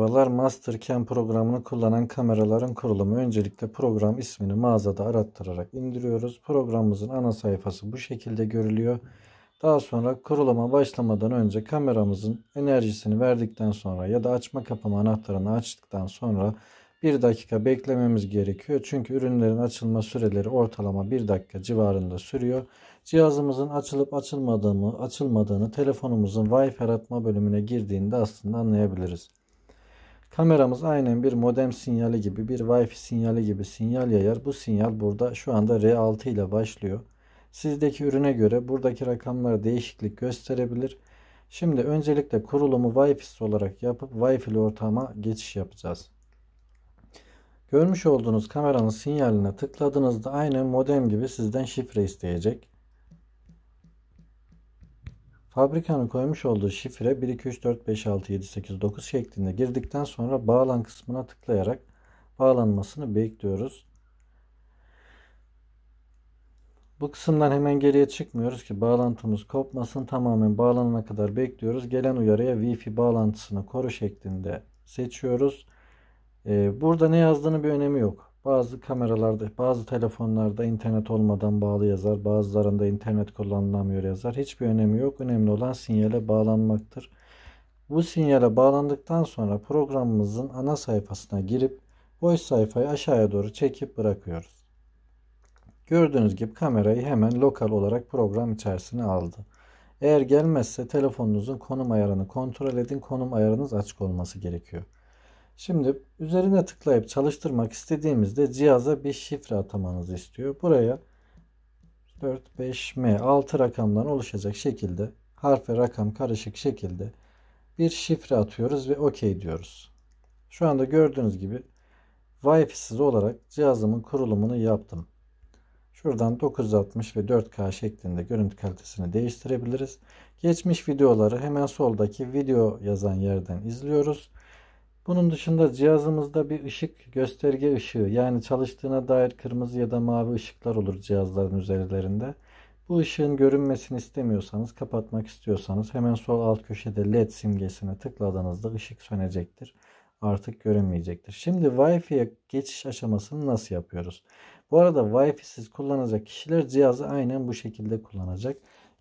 Merhabalar Mastercam programını kullanan kameraların kurulumu. Öncelikle program ismini mağazada arattırarak indiriyoruz. Programımızın ana sayfası bu şekilde görülüyor. Daha sonra kuruluma başlamadan önce kameramızın enerjisini verdikten sonra ya da açma kapama anahtarını açtıktan sonra bir dakika beklememiz gerekiyor. Çünkü ürünlerin açılma süreleri ortalama bir dakika civarında sürüyor. Cihazımızın açılıp açılmadığını, açılmadığını telefonumuzun Wi-Fi aratma bölümüne girdiğinde aslında anlayabiliriz. Kameramız aynen bir modem sinyali gibi, bir Wi-Fi sinyali gibi sinyal yayar. Bu sinyal burada şu anda R6 ile başlıyor. Sizdeki ürüne göre buradaki rakamlara değişiklik gösterebilir. Şimdi öncelikle kurulumu Wi-Fi'si olarak yapıp wi fi ortama geçiş yapacağız. Görmüş olduğunuz kameranın sinyaline tıkladığınızda aynı modem gibi sizden şifre isteyecek. Fabrikanın koymuş olduğu şifre 1 2 3 4 5 6 7 8 9 şeklinde girdikten sonra bağlan kısmına tıklayarak bağlanmasını bekliyoruz. Bu kısımdan hemen geriye çıkmıyoruz ki bağlantımız kopmasın. Tamamen bağlanana kadar bekliyoruz. Gelen uyarıya Wi-Fi bağlantısını koru şeklinde seçiyoruz. Ee, burada ne yazdığını bir önemi yok. Bazı kameralarda, bazı telefonlarda internet olmadan bağlı yazar. Bazılarında internet kullanılamıyor yazar. Hiçbir önemi yok. Önemli olan sinyale bağlanmaktır. Bu sinyale bağlandıktan sonra programımızın ana sayfasına girip boş sayfayı aşağıya doğru çekip bırakıyoruz. Gördüğünüz gibi kamerayı hemen lokal olarak program içerisine aldı. Eğer gelmezse telefonunuzun konum ayarını kontrol edin. Konum ayarınız açık olması gerekiyor. Şimdi üzerine tıklayıp çalıştırmak istediğimizde cihaza bir şifre atamanızı istiyor. Buraya 4, 5, M 6 rakamdan oluşacak şekilde harf ve rakam karışık şekilde bir şifre atıyoruz ve OK diyoruz. Şu anda gördüğünüz gibi Wi-Fi'siz olarak cihazımın kurulumunu yaptım. Şuradan 960 ve 4K şeklinde görüntü kalitesini değiştirebiliriz. Geçmiş videoları hemen soldaki video yazan yerden izliyoruz. Bunun dışında cihazımızda bir ışık gösterge ışığı yani çalıştığına dair kırmızı ya da mavi ışıklar olur cihazların üzerlerinde. Bu ışığın görünmesini istemiyorsanız, kapatmak istiyorsanız hemen sol alt köşede led simgesine tıkladığınızda ışık sönecektir. Artık görünmeyecektir. Şimdi Wi-Fi'ye geçiş aşamasını nasıl yapıyoruz? Bu arada Wi-Fi'siz kullanacak kişiler cihazı aynen bu şekilde kullanacak.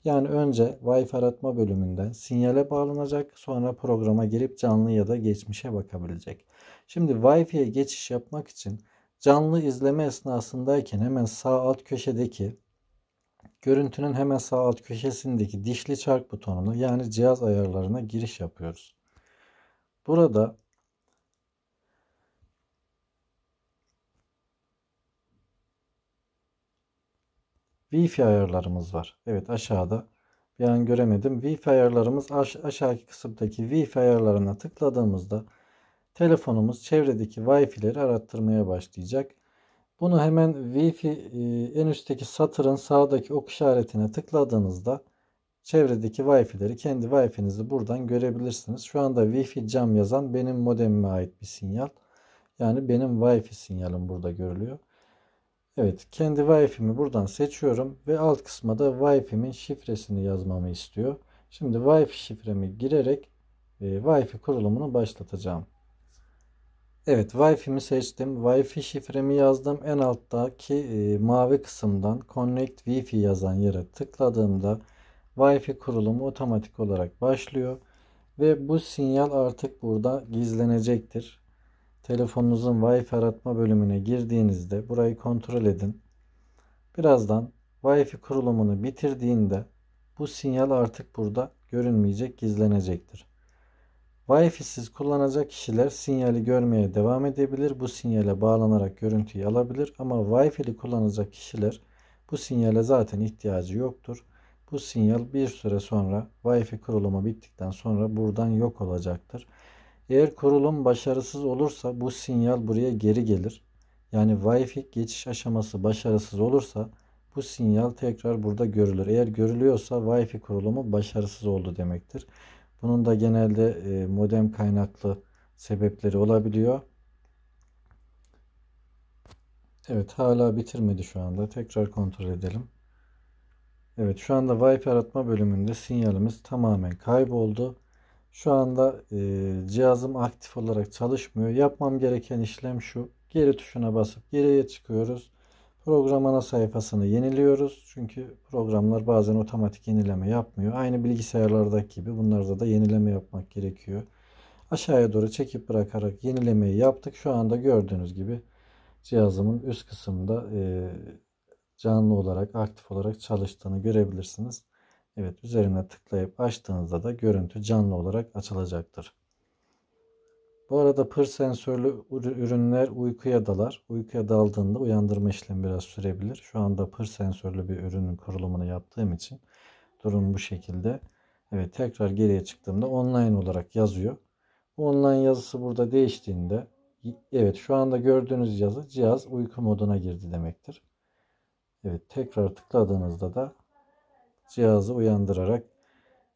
Yani önce Wi-Fi aratma bölümünden sinyale bağlanacak sonra programa girip canlı ya da geçmişe bakabilecek. Şimdi Wi-Fi'ye geçiş yapmak için canlı izleme esnasındayken hemen sağ alt köşedeki görüntünün hemen sağ alt köşesindeki dişli çark butonuna yani cihaz ayarlarına giriş yapıyoruz. Burada Wi-Fi ayarlarımız var. Evet aşağıda bir an göremedim. Wi-Fi ayarlarımız aş aşağıdaki kısımdaki Wi-Fi ayarlarına tıkladığımızda telefonumuz çevredeki Wi-Fi'leri arattırmaya başlayacak. Bunu hemen Wi-Fi e, en üstteki satırın sağdaki ok işaretine tıkladığınızda çevredeki Wi-Fi'leri kendi Wi-Fi'nizi buradan görebilirsiniz. Şu anda Wi-Fi cam yazan benim modemime ait bir sinyal. Yani benim Wi-Fi sinyalim burada görülüyor. Evet kendi Wi-Fi'mi buradan seçiyorum ve alt kısma da Wi-Fi'min şifresini yazmamı istiyor. Şimdi Wi-Fi şifremi girerek e, Wi-Fi kurulumunu başlatacağım. Evet Wi-Fi'mi seçtim. Wi-Fi şifremi yazdım. En alttaki e, mavi kısımdan Connect Wi-Fi yazan yere tıkladığımda Wi-Fi kurulumu otomatik olarak başlıyor. Ve bu sinyal artık burada gizlenecektir. Telefonunuzun Wi-Fi aratma bölümüne girdiğinizde burayı kontrol edin. Birazdan Wi-Fi kurulumunu bitirdiğinde bu sinyal artık burada görünmeyecek, gizlenecektir. Wi-Fi'siz kullanacak kişiler sinyali görmeye devam edebilir. Bu sinyale bağlanarak görüntüyü alabilir ama Wi-Fi'li kullanacak kişiler bu sinyale zaten ihtiyacı yoktur. Bu sinyal bir süre sonra Wi-Fi kurulumu bittikten sonra buradan yok olacaktır. Eğer kurulum başarısız olursa bu sinyal buraya geri gelir. Yani Wi-Fi geçiş aşaması başarısız olursa bu sinyal tekrar burada görülür. Eğer görülüyorsa Wi-Fi kurulumu başarısız oldu demektir. Bunun da genelde e, modem kaynaklı sebepleri olabiliyor. Evet hala bitirmedi şu anda. Tekrar kontrol edelim. Evet şu anda Wi-Fi aratma bölümünde sinyalimiz tamamen kayboldu. Şu anda e, cihazım aktif olarak çalışmıyor. Yapmam gereken işlem şu. Geri tuşuna basıp geriye çıkıyoruz. Program ana sayfasını yeniliyoruz. Çünkü programlar bazen otomatik yenileme yapmıyor. Aynı bilgisayarlardaki gibi bunlarda da yenileme yapmak gerekiyor. Aşağıya doğru çekip bırakarak yenilemeyi yaptık. Şu anda gördüğünüz gibi cihazımın üst kısmında e, canlı olarak aktif olarak çalıştığını görebilirsiniz. Evet üzerine tıklayıp açtığınızda da görüntü canlı olarak açılacaktır. Bu arada pır sensörlü ürünler uykuya dalar. Uykuya daldığında uyandırma işlemi biraz sürebilir. Şu anda pır sensörlü bir ürünün kurulumunu yaptığım için durum bu şekilde. Evet tekrar geriye çıktığımda online olarak yazıyor. Bu online yazısı burada değiştiğinde evet şu anda gördüğünüz yazı cihaz uyku moduna girdi demektir. Evet tekrar tıkladığınızda da cihazı uyandırarak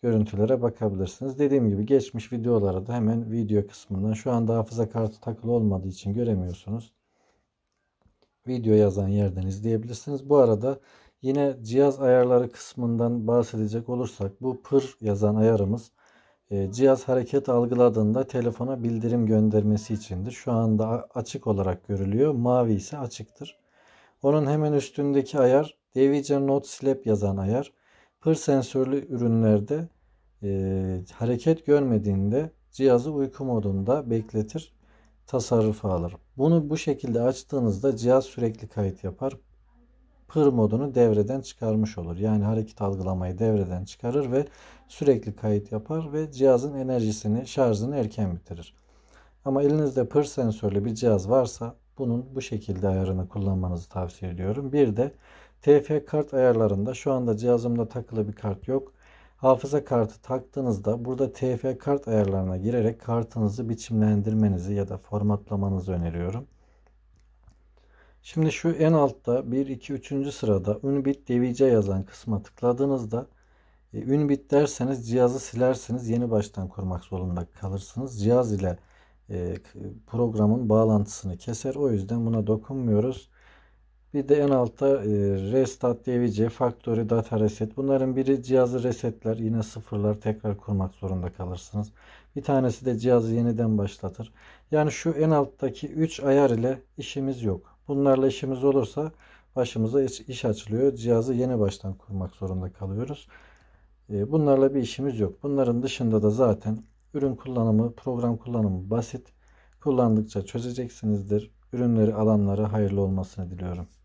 görüntülere bakabilirsiniz. Dediğim gibi geçmiş videolara da hemen video kısmından şu anda hafıza kartı takılı olmadığı için göremiyorsunuz. Video yazan yerden izleyebilirsiniz. Bu arada yine cihaz ayarları kısmından bahsedecek olursak bu pır yazan ayarımız e, cihaz hareket algıladığında telefona bildirim göndermesi içindir. Şu anda açık olarak görülüyor. Mavi ise açıktır. Onun hemen üstündeki ayar Device Note Slap yazan ayar. Hır sensörlü ürünlerde e, hareket görmediğinde cihazı uyku modunda bekletir, tasarrufa alır. Bunu bu şekilde açtığınızda cihaz sürekli kayıt yapar. Pır modunu devreden çıkarmış olur. Yani hareket algılamayı devreden çıkarır ve sürekli kayıt yapar ve cihazın enerjisini, şarjını erken bitirir. Ama elinizde pır sensörlü bir cihaz varsa bunun bu şekilde ayarını kullanmanızı tavsiye ediyorum. Bir de TF kart ayarlarında şu anda cihazımda takılı bir kart yok. Hafıza kartı taktığınızda burada TF kart ayarlarına girerek kartınızı biçimlendirmenizi ya da formatlamanızı öneriyorum. Şimdi şu en altta 1, 2, 3. sırada Unbit device yazan kısma tıkladığınızda e, Unbit derseniz cihazı silersiniz. Yeni baştan kurmak zorunda kalırsınız. Cihaz ile e, programın bağlantısını keser. O yüzden buna dokunmuyoruz. Bir de en altta e, Restart, DVC, Factory, Data Reset. Bunların biri cihazı resetler. Yine sıfırlar tekrar kurmak zorunda kalırsınız. Bir tanesi de cihazı yeniden başlatır. Yani şu en alttaki 3 ayar ile işimiz yok. Bunlarla işimiz olursa başımıza iş açılıyor. Cihazı yeni baştan kurmak zorunda kalıyoruz. E, bunlarla bir işimiz yok. Bunların dışında da zaten ürün kullanımı, program kullanımı basit. Kullandıkça çözeceksinizdir. Ürünleri alanlara hayırlı olmasını diliyorum.